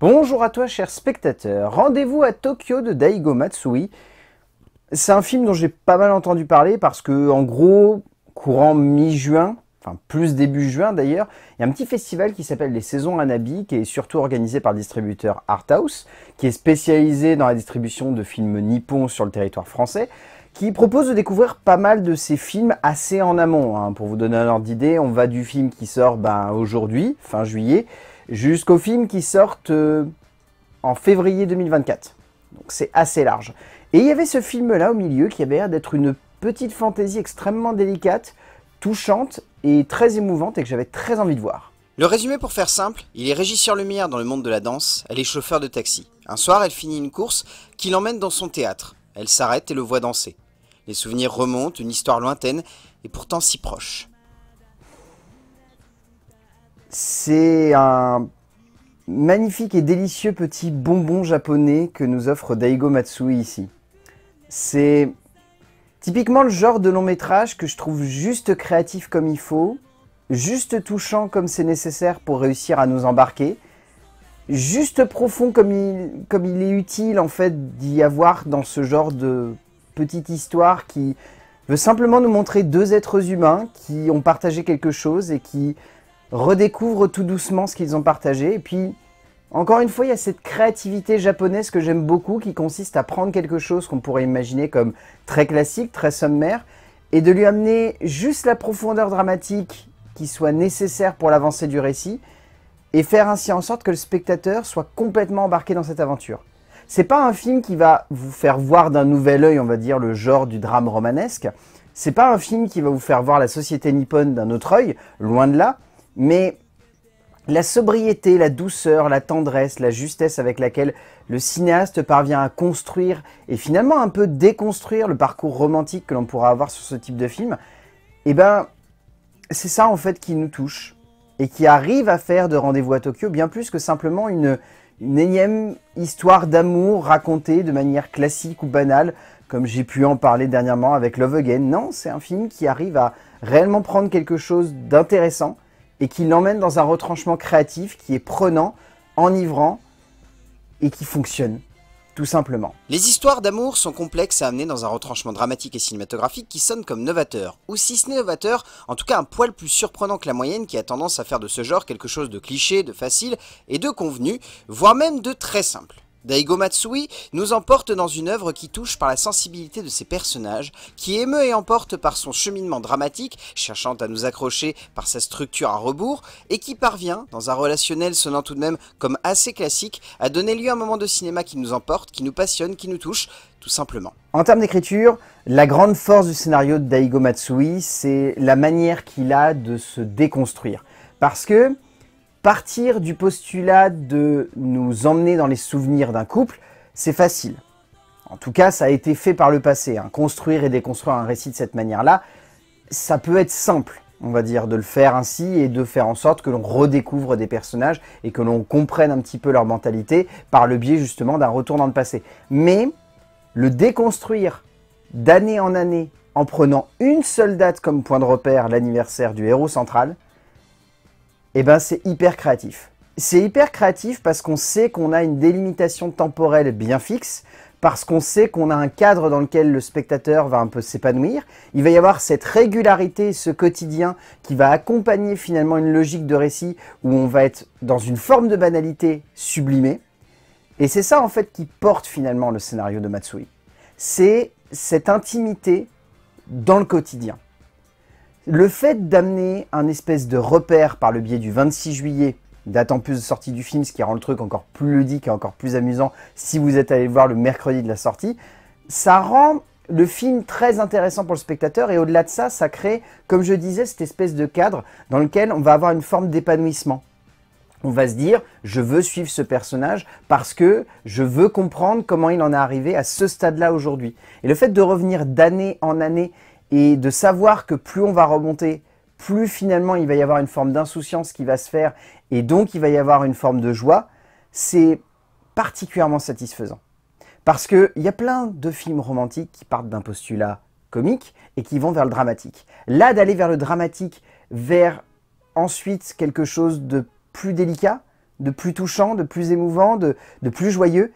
Bonjour à toi, cher spectateur. Rendez-vous à Tokyo de Daigo Matsui. C'est un film dont j'ai pas mal entendu parler parce que, en gros, courant mi-juin, enfin plus début juin d'ailleurs, il y a un petit festival qui s'appelle les Saisons Anabik qui est surtout organisé par le distributeur Arthouse, qui est spécialisé dans la distribution de films nippons sur le territoire français, qui propose de découvrir pas mal de ces films assez en amont. Hein. Pour vous donner un ordre d'idée, on va du film qui sort ben, aujourd'hui, fin juillet, Jusqu'au film qui sortent euh, en février 2024. Donc c'est assez large. Et il y avait ce film-là au milieu qui avait l'air d'être une petite fantaisie extrêmement délicate, touchante et très émouvante et que j'avais très envie de voir. Le résumé pour faire simple, il est régisseur lumière dans le monde de la danse, elle est chauffeur de taxi. Un soir, elle finit une course qui l'emmène dans son théâtre. Elle s'arrête et le voit danser. Les souvenirs remontent, une histoire lointaine et pourtant si proche. C'est un magnifique et délicieux petit bonbon japonais que nous offre Daigo Matsui ici. C'est typiquement le genre de long métrage que je trouve juste créatif comme il faut, juste touchant comme c'est nécessaire pour réussir à nous embarquer, juste profond comme il, comme il est utile en fait d'y avoir dans ce genre de petite histoire qui veut simplement nous montrer deux êtres humains qui ont partagé quelque chose et qui redécouvrent tout doucement ce qu'ils ont partagé. Et puis, encore une fois, il y a cette créativité japonaise que j'aime beaucoup, qui consiste à prendre quelque chose qu'on pourrait imaginer comme très classique, très sommaire, et de lui amener juste la profondeur dramatique qui soit nécessaire pour l'avancée du récit, et faire ainsi en sorte que le spectateur soit complètement embarqué dans cette aventure. C'est pas un film qui va vous faire voir d'un nouvel œil, on va dire, le genre du drame romanesque. C'est pas un film qui va vous faire voir la société nippone d'un autre œil, loin de là mais la sobriété, la douceur, la tendresse, la justesse avec laquelle le cinéaste parvient à construire et finalement un peu déconstruire le parcours romantique que l'on pourra avoir sur ce type de film, eh ben, c'est ça en fait qui nous touche et qui arrive à faire de Rendez-vous à Tokyo bien plus que simplement une, une énième histoire d'amour racontée de manière classique ou banale, comme j'ai pu en parler dernièrement avec Love Again. Non, c'est un film qui arrive à réellement prendre quelque chose d'intéressant et qui l'emmène dans un retranchement créatif qui est prenant, enivrant et qui fonctionne. Tout simplement. Les histoires d'amour sont complexes à amener dans un retranchement dramatique et cinématographique qui sonne comme novateur, ou si ce n'est novateur, en tout cas un poil plus surprenant que la moyenne qui a tendance à faire de ce genre quelque chose de cliché, de facile et de convenu, voire même de très simple. Daigo Matsui nous emporte dans une œuvre qui touche par la sensibilité de ses personnages, qui émeut et emporte par son cheminement dramatique, cherchant à nous accrocher par sa structure à rebours, et qui parvient, dans un relationnel sonnant tout de même comme assez classique, à donner lieu à un moment de cinéma qui nous emporte, qui nous passionne, qui nous touche, tout simplement. En termes d'écriture, la grande force du scénario de Daigo Matsui, c'est la manière qu'il a de se déconstruire. Parce que Partir du postulat de nous emmener dans les souvenirs d'un couple, c'est facile. En tout cas, ça a été fait par le passé. Hein. Construire et déconstruire un récit de cette manière-là, ça peut être simple, on va dire, de le faire ainsi et de faire en sorte que l'on redécouvre des personnages et que l'on comprenne un petit peu leur mentalité par le biais justement d'un retour dans le passé. Mais le déconstruire d'année en année en prenant une seule date comme point de repère, l'anniversaire du héros central, et eh ben c'est hyper créatif. C'est hyper créatif parce qu'on sait qu'on a une délimitation temporelle bien fixe, parce qu'on sait qu'on a un cadre dans lequel le spectateur va un peu s'épanouir. Il va y avoir cette régularité, ce quotidien qui va accompagner finalement une logique de récit où on va être dans une forme de banalité sublimée. Et c'est ça en fait qui porte finalement le scénario de Matsui. C'est cette intimité dans le quotidien. Le fait d'amener un espèce de repère par le biais du 26 juillet, date en plus de sortie du film, ce qui rend le truc encore plus ludique et encore plus amusant si vous êtes allé le voir le mercredi de la sortie, ça rend le film très intéressant pour le spectateur et au-delà de ça, ça crée, comme je disais, cette espèce de cadre dans lequel on va avoir une forme d'épanouissement. On va se dire, je veux suivre ce personnage parce que je veux comprendre comment il en est arrivé à ce stade-là aujourd'hui. Et le fait de revenir d'année en année et de savoir que plus on va remonter, plus finalement il va y avoir une forme d'insouciance qui va se faire et donc il va y avoir une forme de joie, c'est particulièrement satisfaisant. Parce qu'il y a plein de films romantiques qui partent d'un postulat comique et qui vont vers le dramatique. Là, d'aller vers le dramatique, vers ensuite quelque chose de plus délicat, de plus touchant, de plus émouvant, de, plus joyeux,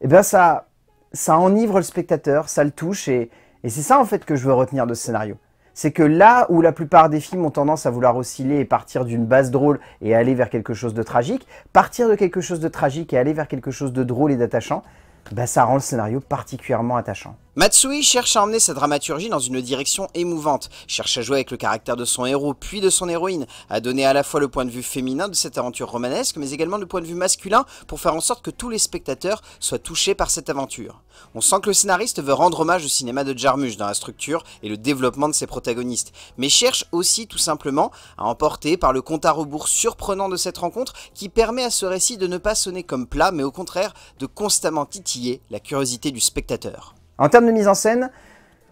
eh bien ça, ça enivre le spectateur, ça le touche et, et c'est ça en fait que je veux retenir de ce scénario. C'est que là où la plupart des films ont tendance à vouloir osciller et partir d'une base drôle et aller vers quelque chose de tragique, partir de quelque chose de tragique et aller vers quelque chose de drôle et d'attachant, bah, ça rend le scénario particulièrement attachant. Matsui cherche à emmener sa dramaturgie dans une direction émouvante, cherche à jouer avec le caractère de son héros puis de son héroïne, à donner à la fois le point de vue féminin de cette aventure romanesque mais également le point de vue masculin pour faire en sorte que tous les spectateurs soient touchés par cette aventure. On sent que le scénariste veut rendre hommage au cinéma de Jarmusch dans la structure et le développement de ses protagonistes, mais cherche aussi tout simplement à emporter par le compte à rebours surprenant de cette rencontre qui permet à ce récit de ne pas sonner comme plat mais au contraire de constamment titiller la curiosité du spectateur. En termes de mise en scène,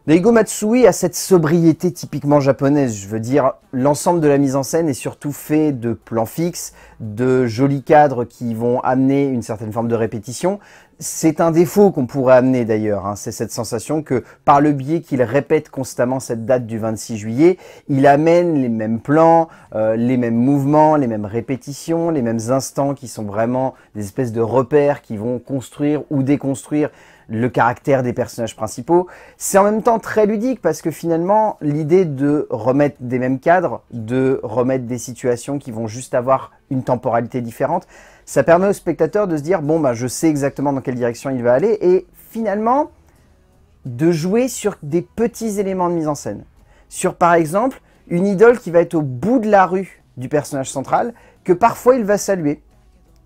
Daigo Matsui a cette sobriété typiquement japonaise. Je veux dire, l'ensemble de la mise en scène est surtout fait de plans fixes, de jolis cadres qui vont amener une certaine forme de répétition, c'est un défaut qu'on pourrait amener d'ailleurs, hein. c'est cette sensation que par le biais qu'il répète constamment cette date du 26 juillet, il amène les mêmes plans, euh, les mêmes mouvements, les mêmes répétitions, les mêmes instants qui sont vraiment des espèces de repères qui vont construire ou déconstruire le caractère des personnages principaux. C'est en même temps très ludique parce que finalement, l'idée de remettre des mêmes cadres, de remettre des situations qui vont juste avoir une temporalité différente, ça permet au spectateur de se dire, bon, bah, je sais exactement dans quelle direction il va aller, et finalement, de jouer sur des petits éléments de mise en scène. Sur, par exemple, une idole qui va être au bout de la rue du personnage central, que parfois il va saluer,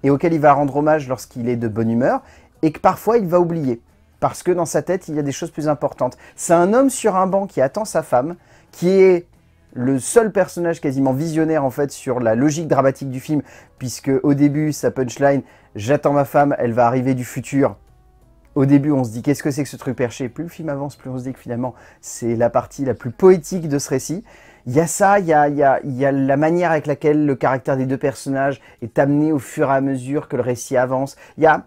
et auquel il va rendre hommage lorsqu'il est de bonne humeur, et que parfois il va oublier, parce que dans sa tête, il y a des choses plus importantes. C'est un homme sur un banc qui attend sa femme, qui est le seul personnage quasiment visionnaire en fait sur la logique dramatique du film, puisque au début, sa punchline, j'attends ma femme, elle va arriver du futur. Au début, on se dit qu'est-ce que c'est que ce truc perché Plus le film avance, plus on se dit que finalement, c'est la partie la plus poétique de ce récit. Il y a ça, il y a, y a la manière avec laquelle le caractère des deux personnages est amené au fur et à mesure que le récit avance. Il y a,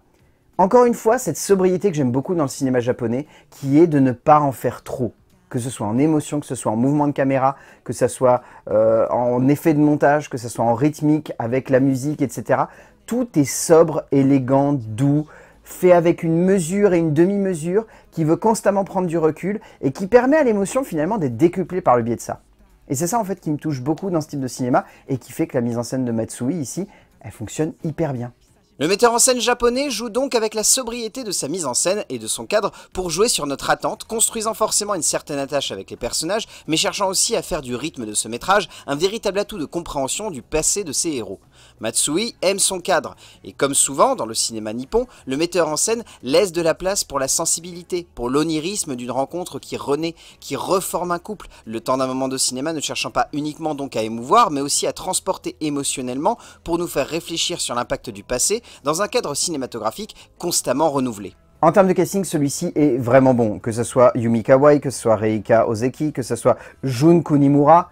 encore une fois, cette sobriété que j'aime beaucoup dans le cinéma japonais, qui est de ne pas en faire trop que ce soit en émotion, que ce soit en mouvement de caméra, que ce soit euh, en effet de montage, que ce soit en rythmique, avec la musique, etc. Tout est sobre, élégant, doux, fait avec une mesure et une demi-mesure, qui veut constamment prendre du recul et qui permet à l'émotion finalement d'être décuplée par le biais de ça. Et c'est ça en fait qui me touche beaucoup dans ce type de cinéma et qui fait que la mise en scène de Matsui ici, elle fonctionne hyper bien. Le metteur en scène japonais joue donc avec la sobriété de sa mise en scène et de son cadre pour jouer sur notre attente, construisant forcément une certaine attache avec les personnages, mais cherchant aussi à faire du rythme de ce métrage un véritable atout de compréhension du passé de ses héros. Matsui aime son cadre, et comme souvent dans le cinéma nippon, le metteur en scène laisse de la place pour la sensibilité, pour l'onirisme d'une rencontre qui renaît, qui reforme un couple, le temps d'un moment de cinéma ne cherchant pas uniquement donc à émouvoir, mais aussi à transporter émotionnellement pour nous faire réfléchir sur l'impact du passé dans un cadre cinématographique constamment renouvelé. En termes de casting, celui-ci est vraiment bon. Que ce soit Yumi Kawai, que ce soit Reika Ozeki, que ce soit Jun Kunimura,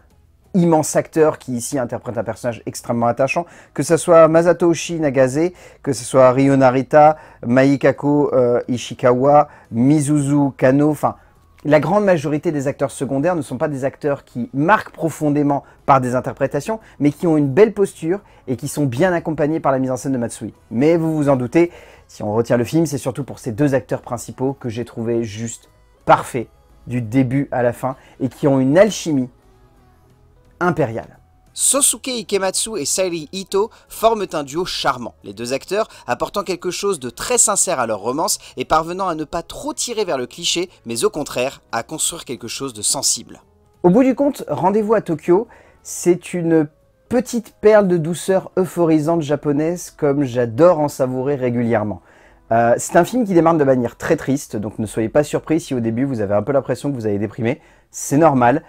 immense acteur qui ici interprète un personnage extrêmement attachant, que ce soit Masatoshi Nagase, que ce soit Ryo Narita, Maikako euh, Ishikawa, Mizuzu Kano, enfin la grande majorité des acteurs secondaires ne sont pas des acteurs qui marquent profondément par des interprétations, mais qui ont une belle posture et qui sont bien accompagnés par la mise en scène de Matsui. Mais vous vous en doutez, si on retient le film, c'est surtout pour ces deux acteurs principaux que j'ai trouvé juste parfaits du début à la fin et qui ont une alchimie impériale. Sosuke Ikematsu et Sairi Ito forment un duo charmant, les deux acteurs apportant quelque chose de très sincère à leur romance et parvenant à ne pas trop tirer vers le cliché, mais au contraire, à construire quelque chose de sensible. Au bout du compte, Rendez-vous à Tokyo, c'est une petite perle de douceur euphorisante japonaise comme j'adore en savourer régulièrement. Euh, c'est un film qui démarre de manière très triste, donc ne soyez pas surpris si au début vous avez un peu l'impression que vous avez déprimé, c'est normal.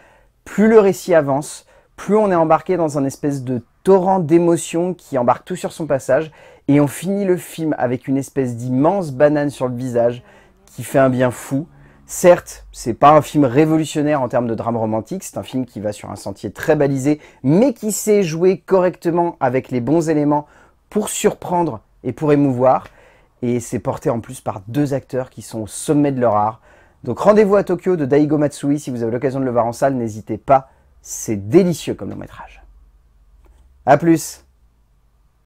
Plus le récit avance, plus on est embarqué dans un espèce de torrent d'émotions qui embarque tout sur son passage, et on finit le film avec une espèce d'immense banane sur le visage qui fait un bien fou. Certes, c'est pas un film révolutionnaire en termes de drame romantique, c'est un film qui va sur un sentier très balisé, mais qui sait jouer correctement avec les bons éléments pour surprendre et pour émouvoir. Et c'est porté en plus par deux acteurs qui sont au sommet de leur art. Donc rendez-vous à Tokyo de Daigo Matsui si vous avez l'occasion de le voir en salle, n'hésitez pas. C'est délicieux comme long métrage. A plus